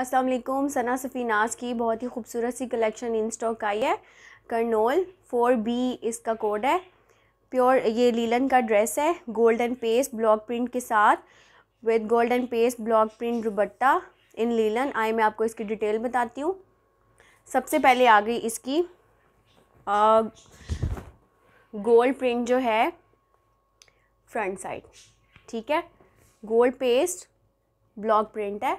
अस्सलाम वालेकुम सना नाज़ की बहुत ही खूबसूरत सी कलेक्शन इन स्टॉक आई है करनोल फोर बी इसका कोड है प्योर ये लीलन का ड्रेस है गोल्डन पेस्ट ब्लॉक प्रिंट के साथ with golden paste block print दुबट्टा इन लीलन आई मैं आपको इसकी डिटेल बताती हूँ सबसे पहले आ गई इसकी गोल्ड प्रिंट जो है फ्रंट साइड ठीक है गोल्ड पेस्ट ब्लॉक प्रिंट है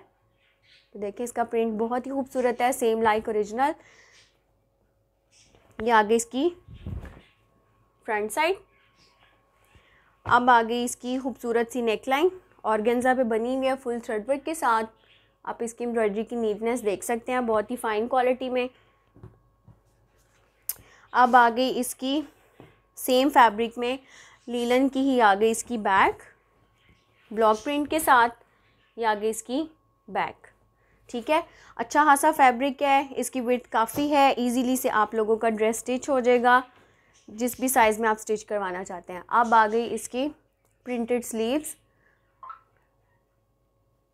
तो देखिए इसका प्रिंट बहुत ही खूबसूरत है सेम लाइक ओरिजिनल ये आ गई इसकी फ्रंट साइड अब आ गई इसकी खूबसूरत सी नेकलाइन और गेंजा पे बनी हुई है फुल थ्रेड वर्क के साथ आप इसकी एम्ब्रॉयडरी की नीटनेस देख सकते हैं बहुत ही फाइन क्वालिटी में अब आ गई इसकी सेम फैब्रिक में लीलन की ही आ गई इसकी बैक ब्लॉक प्रिंट के साथ ये आ गई इसकी बैक ठीक है अच्छा खासा फैब्रिक है इसकी विथ काफ़ी है इजीली से आप लोगों का ड्रेस स्टिच हो जाएगा जिस भी साइज़ में आप स्टिच करवाना चाहते हैं अब आ गई इसकी प्रिंटेड स्लीव्स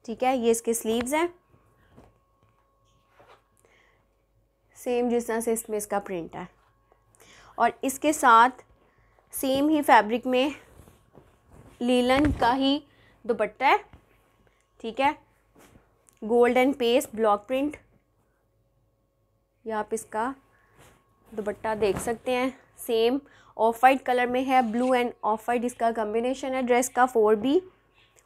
ठीक है ये इसके स्लीव्स हैं सेम जिस तरह से इसमें इसका प्रिंट है और इसके साथ सेम ही फैब्रिक में लीलन का ही दुपट्टा है ठीक है gold and paste block print या आप इसका दुपट्टा देख सकते हैं सेम ऑफ वाइट कलर में है ब्लू एंड ऑफ वाइट इसका कम्बिनेशन है ड्रेस का फोर बी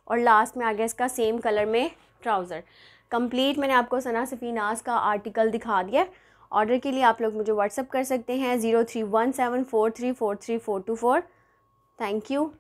और लास्ट में आ गया इसका सेम कलर में ट्राउज़र कंप्लीट मैंने आपको सना नाज़ का आर्टिकल दिखा दिया ऑर्डर के लिए आप लोग मुझे व्हाट्सअप कर सकते हैं zero three one seven four three four three four two four thank you